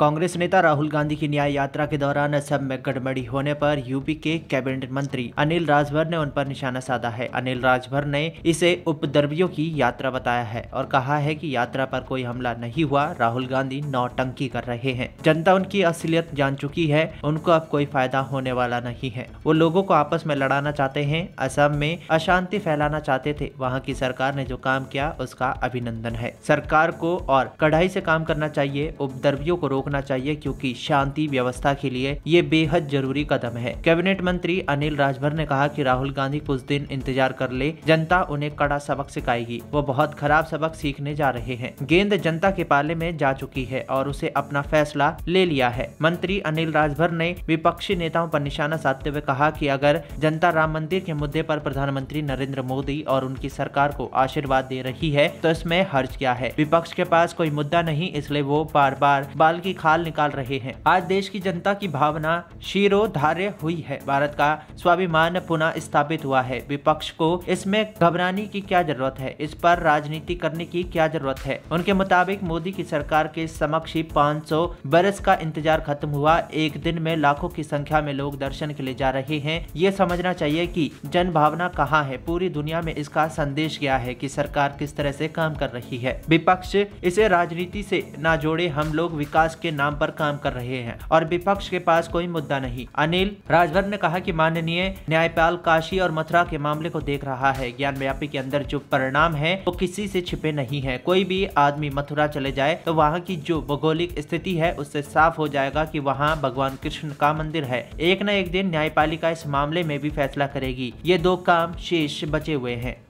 कांग्रेस नेता राहुल गांधी की न्याय यात्रा के दौरान असम में गड़बड़ी होने पर यूपी के कैबिनेट मंत्री अनिल राजभर ने उन पर निशाना साधा है अनिल राजभर ने इसे उपद्रवियों की यात्रा बताया है और कहा है कि यात्रा पर कोई हमला नहीं हुआ राहुल गांधी नौटंकी कर रहे हैं जनता उनकी असलियत जान चुकी है उनको अब कोई फायदा होने वाला नहीं है वो लोगों को आपस में लड़ाना चाहते हैं असम में अशांति फैलाना चाहते थे वहाँ की सरकार ने जो काम किया उसका अभिनंदन है सरकार को और कड़ाई से काम करना चाहिए उपद्रवियों को रोकने रखना चाहिए क्योंकि शांति व्यवस्था के लिए ये बेहद जरूरी कदम है कैबिनेट मंत्री अनिल राजभर ने कहा कि राहुल गांधी कुछ दिन इंतजार कर ले जनता उन्हें कड़ा सबक सिखाएगी वो बहुत खराब सबक सीखने जा रहे हैं गेंद जनता के पाले में जा चुकी है और उसे अपना फैसला ले लिया है मंत्री अनिल राजभर ने विपक्षी नेताओं पर निशाना साधते हुए कहा कि अगर जनता राम मंदिर के मुद्दे पर प्रधानमंत्री नरेंद्र मोदी और उनकी सरकार को आशीर्वाद दे रही है तो इसमें हर्ज क्या है विपक्ष के पास कोई मुद्दा नहीं इसलिए वो बार बार बाल की खाल निकाल रहे हैं आज देश की जनता की भावना शिरोधार्य हुई है भारत का स्वाभिमान पुनः स्थापित हुआ है विपक्ष को इसमें घबराने की क्या जरूरत है इस पर राजनीति करने की क्या जरूरत है उनके मुताबिक मोदी की सरकार के समक्ष ही पाँच बरस का इंतजार खत्म हुआ एक दिन में लाखों की संख्या में लोग दर्शन के लिए जा रहे हैं ये समझना चाहिए कि जन भावना कहाँ है पूरी दुनिया में इसका संदेश गया है कि सरकार किस तरह से काम कर रही है विपक्ष इसे राजनीति से ना जोड़े हम लोग विकास के नाम पर काम कर रहे हैं और विपक्ष के पास कोई मुद्दा नहीं अनिल राजभर ने कहा कि माननीय न्यायपाल काशी और मथुरा के मामले को देख रहा है ज्ञान व्यापी के अंदर जो परिणाम है वो तो किसी से छिपे नहीं है कोई भी आदमी मथुरा चले जाए तो वहाँ की जो भौगोलिक स्थिति है उससे साफ हो जाएगा की वहाँ भगवान कृष्ण का मंदिर है एक न एक दिन न्यायपालिका इस मामले में भी फैसला करेगी ये दो काम शेष बचे हुए हैं